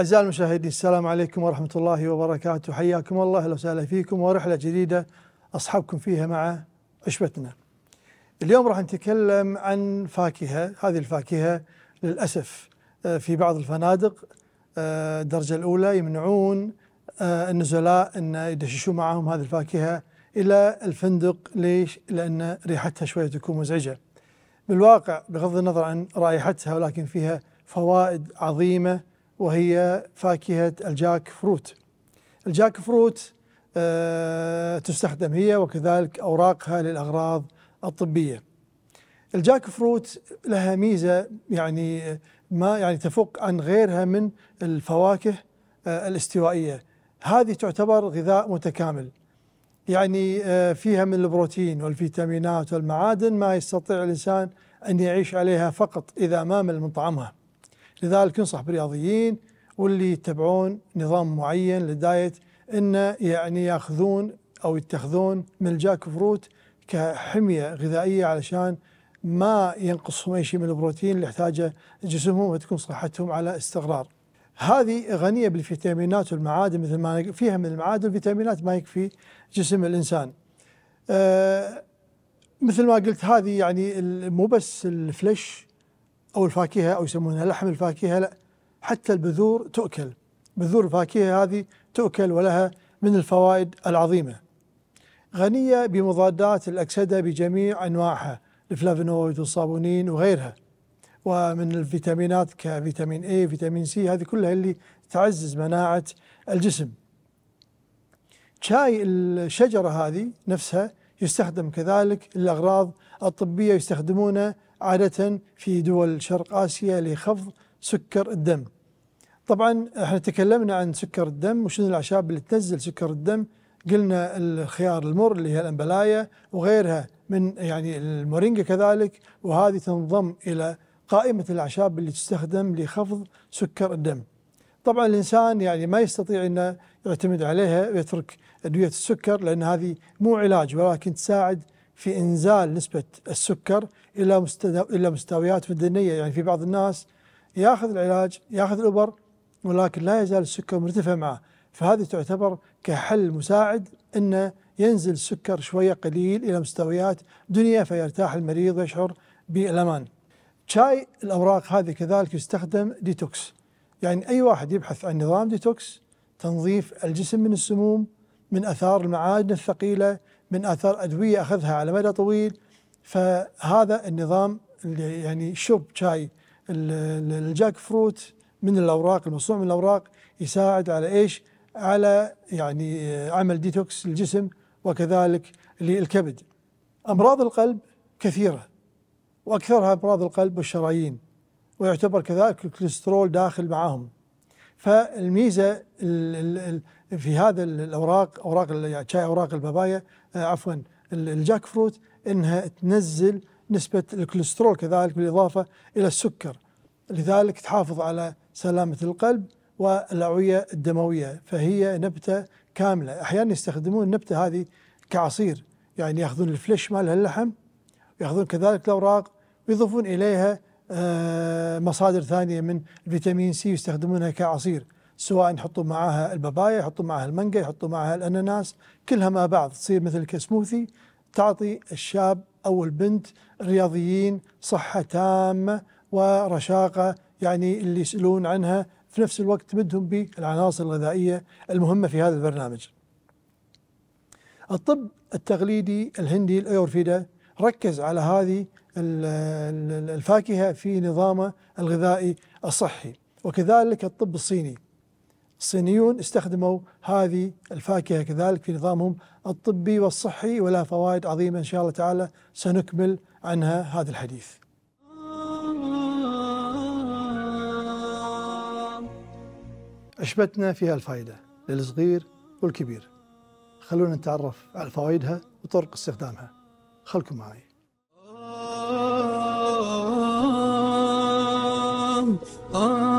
أعزائي المشاهدين السلام عليكم ورحمة الله وبركاته حياكم الله أهلا وسهلا فيكم ورحلة جديدة أصحابكم فيها مع عشبتنا اليوم راح نتكلم عن فاكهة هذه الفاكهة للأسف آه، في بعض الفنادق آه، الدرجة الأولى يمنعون آه، النزلاء أن يدششوا معهم هذه الفاكهة إلى الفندق ليش؟ لأن ريحتها شوية تكون مزعجة بالواقع بغض النظر عن رائحتها ولكن فيها فوائد عظيمة وهي فاكهة الجاك فروت الجاك فروت آه، تستخدم هي وكذلك أوراقها للأغراض الطبية الجاك فروت لها ميزة يعني ما يعني تفوق عن غيرها من الفواكه آه، الاستوائية هذه تعتبر غذاء متكامل يعني آه، فيها من البروتين والفيتامينات والمعادن ما يستطيع الإنسان أن يعيش عليها فقط إذا ما من طعمها لذلك ينصح بالرياضيين واللي يتبعون نظام معين لدايت انه يعني ياخذون او يتخذون من الجاك فروت كحميه غذائيه علشان ما ينقصهم اي شيء من البروتين اللي يحتاجه جسمهم وتكون صحتهم على استقرار. هذه غنيه بالفيتامينات والمعادن مثل ما فيها من المعادن والفيتامينات ما يكفي جسم الانسان. آه مثل ما قلت هذه يعني مو بس الفلش أو الفاكهة أو يسمونها لحم الفاكهة لا حتى البذور تؤكل بذور الفاكهة هذه تؤكل ولها من الفوائد العظيمة غنية بمضادات الأكسدة بجميع أنواعها الفلافونويد والصابونين وغيرها ومن الفيتامينات كفيتامين A فيتامين C هذه كلها اللي تعزز مناعة الجسم شاي الشجرة هذه نفسها يستخدم كذلك الأغراض الطبية يستخدمونه عادة في دول شرق آسيا لخفض سكر الدم طبعا احنا تكلمنا عن سكر الدم وشنو الأعشاب اللي تنزل سكر الدم قلنا الخيار المر اللي هي الأمبلاية وغيرها من يعني المورينجا كذلك وهذه تنضم إلى قائمة الأعشاب اللي تستخدم لخفض سكر الدم طبعا الإنسان يعني ما يستطيع أنه يعتمد عليها ويترك أدوية السكر لأن هذه مو علاج ولكن تساعد في إنزال نسبة السكر إلى إلى مستويات مدنية يعني في بعض الناس ياخذ العلاج ياخذ الإبر ولكن لا يزال السكر مرتفع معه فهذه تعتبر كحل مساعد أنه ينزل السكر شوية قليل إلى مستويات دنيا فيرتاح المريض ويشعر بالأمان شاي الأوراق هذه كذلك يستخدم ديتوكس يعني أي واحد يبحث عن نظام ديتوكس تنظيف الجسم من السموم من أثار المعادن الثقيلة من اثار ادويه اخذها على مدى طويل فهذا النظام اللي يعني شرب شاي الجاك فروت من الاوراق المصنوع من الاوراق يساعد على ايش؟ على يعني عمل ديتوكس للجسم وكذلك للكبد. امراض القلب كثيره واكثرها امراض القلب والشرايين ويعتبر كذلك الكوليسترول داخل معهم. فالميزه في هذا الاوراق اوراق يعني شاي اوراق البابايا آه، عفوا الجاك فروت انها تنزل نسبة الكوليسترول كذلك بالإضافة إلى السكر لذلك تحافظ على سلامة القلب والأعوية الدموية فهي نبتة كاملة أحيانا يستخدمون النبتة هذه كعصير يعني يأخذون الفليش مال اللحم يأخذون كذلك الأوراق ويضيفون إليها آه، مصادر ثانية من فيتامين سي يستخدمونها كعصير سواء يحطوا معاها البابايا يحطوا معاها المانجا يحطوا معاها الاناناس كلها مع بعض تصير مثل كسموثي تعطي الشاب او البنت الرياضيين صحه تامه ورشاقه يعني اللي يسالون عنها في نفس الوقت تمدهم بالعناصر الغذائيه المهمه في هذا البرنامج. الطب التقليدي الهندي الايورفيدا ركز على هذه الفاكهه في نظامه الغذائي الصحي وكذلك الطب الصيني الصينيون استخدموا هذه الفاكهة كذلك في نظامهم الطبي والصحي ولها فوائد عظيمة إن شاء الله تعالى سنكمل عنها هذا الحديث أشبتنا فيها الفائدة للصغير والكبير خلونا نتعرف على فوائدها وطرق استخدامها خلكم معي آه آه آه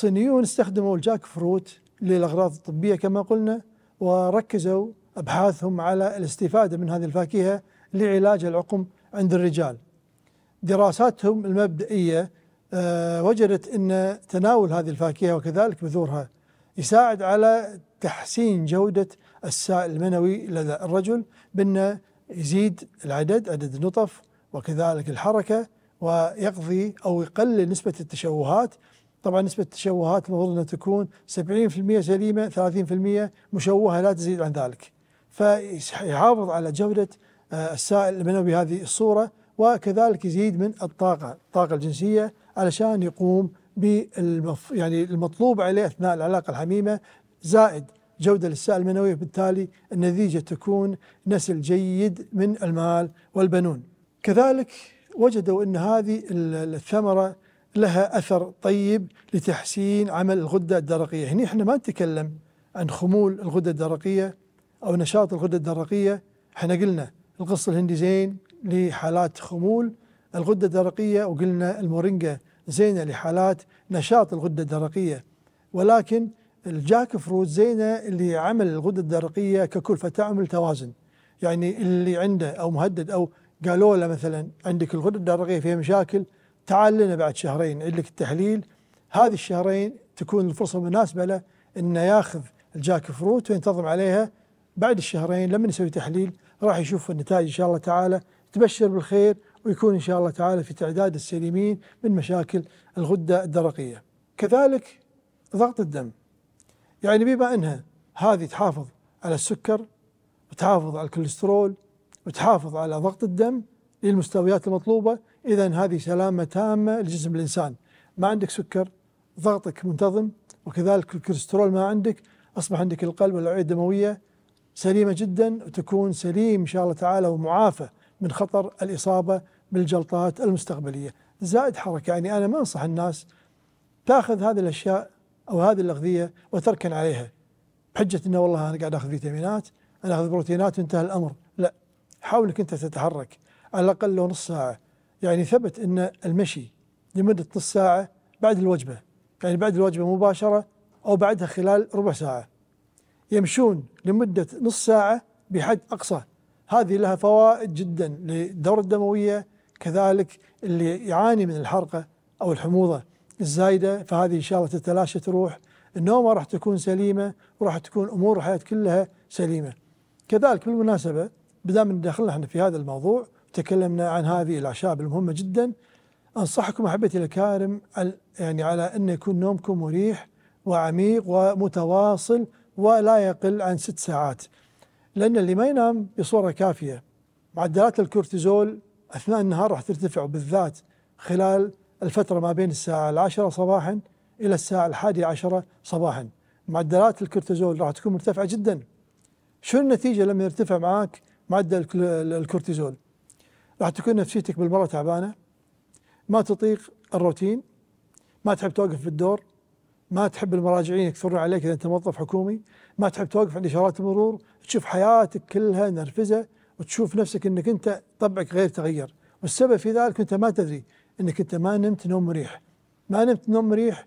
الصينيون استخدموا الجاك فروت للأغراض الطبية كما قلنا وركزوا أبحاثهم على الاستفادة من هذه الفاكهة لعلاج العقم عند الرجال دراساتهم المبدئية آه، وجدت أن تناول هذه الفاكهة وكذلك بذورها يساعد على تحسين جودة السائل المنوي لدى الرجل بأنه يزيد العدد عدد النطف وكذلك الحركة ويقضي أو يقلل نسبة التشوهات طبعا نسبة التشوهات المفروض أنها تكون 70% سليمة 30% مشوهة لا تزيد عن ذلك فيحافظ على جودة آه، السائل المنوي بهذه الصورة وكذلك يزيد من الطاقة الطاقة الجنسية علشان يقوم بالمف يعني المطلوب عليه أثناء العلاقة الحميمة زائد جودة للسائل المنوي وبالتالي النتيجة تكون نسل جيد من المال والبنون كذلك وجدوا أن هذه الثمرة لها أثر طيب لتحسين عمل الغدة الدرقية هنا احنا ما نتكلم عن خمول الغدة الدرقية أو نشاط الغدة الدرقية احنا قلنا القص الهندي زين لحالات خمول الغدة الدرقية وقلنا المورينجا زينة لحالات نشاط الغدة الدرقية ولكن الجاك فروت زينة لعمل الغدة الدرقية ككل فتعمل توازن يعني اللي عنده أو مهدد أو قالوا له مثلا عندك الغدة الدرقية فيها مشاكل تعال لنا بعد شهرين لك التحليل هذه الشهرين تكون الفرصه المناسبه له انه ياخذ الجاك فروت وينتظم عليها بعد الشهرين لما نسوي تحليل راح يشوف النتائج ان شاء الله تعالى تبشر بالخير ويكون ان شاء الله تعالى في تعداد السليمين من مشاكل الغده الدرقيه. كذلك ضغط الدم. يعني بما انها هذه تحافظ على السكر وتحافظ على الكوليسترول وتحافظ على ضغط الدم للمستويات المطلوبه إذا هذه سلامة تامة لجسم الإنسان ما عندك سكر ضغطك منتظم وكذلك الكوليسترول ما عندك أصبح عندك القلب والأوعية الدموية سليمة جدا وتكون سليم إن شاء الله تعالى ومعافى من خطر الإصابة بالجلطات المستقبلية زائد حركة يعني أنا ما أنصح الناس تأخذ هذه الأشياء أو هذه الأغذية وتركن عليها بحجة أنه والله أنا قاعد أخذ فيتامينات أنا أخذ بروتينات وانتهى الأمر لا حاول أنك أنت تتحرك على الأقل لو نص ساعة يعني ثبت أن المشي لمدة نص ساعة بعد الوجبة يعني بعد الوجبة مباشرة أو بعدها خلال ربع ساعة يمشون لمدة نص ساعة بحد أقصى هذه لها فوائد جدا للدورة الدموية كذلك اللي يعاني من الحرقة أو الحموضة الزايدة فهذه إن شاء الله تتلاشى تروح النومة راح تكون سليمة وراح تكون أمور الحياة كلها سليمة كذلك بالمناسبة من دخلنا احنا في هذا الموضوع تكلمنا عن هذه الأعشاب المهمة جدا أنصحكم أحبتي الكارم يعني على أن يكون نومكم مريح وعميق ومتواصل ولا يقل عن ست ساعات لأن اللي ما ينام بصورة كافية معدلات الكورتيزول أثناء النهار راح ترتفع بالذات خلال الفترة ما بين الساعة العاشرة صباحا إلى الساعة الحادية عشرة صباحا معدلات الكورتيزول راح تكون مرتفعة جدا شو النتيجة لما يرتفع معك معدل الكورتيزول راح تكون نفسيتك بالمره تعبانه ما تطيق الروتين ما تحب توقف في الدور ما تحب المراجعين يكثرون عليك اذا انت موظف حكومي ما تحب توقف عند اشارات المرور تشوف حياتك كلها نرفزه وتشوف نفسك انك انت طبعك غير تغير والسبب في ذلك انت ما تدري انك انت ما نمت نوم مريح ما نمت نوم مريح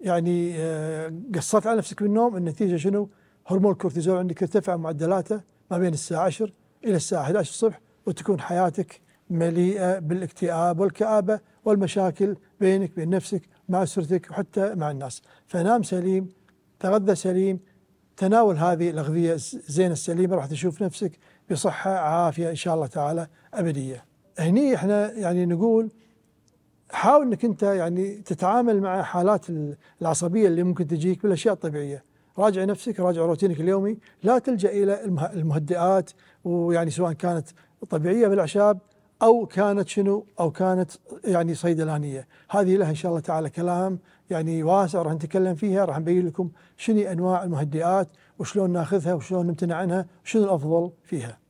يعني آه، قصرت على نفسك بالنوم النتيجه شنو؟ هرمون الكورتيزول عندك ارتفع معدلاته ما بين الساعه 10 الى الساعه 11 الصبح وتكون حياتك مليئة بالاكتئاب والكآبة والمشاكل بينك بين نفسك مع أسرتك وحتى مع الناس فنام سليم تغذى سليم تناول هذه الأغذية الزينه السليمة راح تشوف نفسك بصحة عافية إن شاء الله تعالى أبدية هني إحنا يعني نقول حاول أنك أنت يعني تتعامل مع حالات العصبية اللي ممكن تجيك بالأشياء الطبيعية راجع نفسك راجع روتينك اليومي لا تلجأ إلى المهدئات ويعني سواء كانت طبيعيه بالاعشاب او كانت شنو او كانت يعني صيدلانيه هذه لها ان شاء الله تعالى كلام يعني واسع راح نتكلم فيها راح نبين لكم شنو انواع المهدئات وشلون ناخذها وشلون نمتنع عنها وشنو الافضل فيها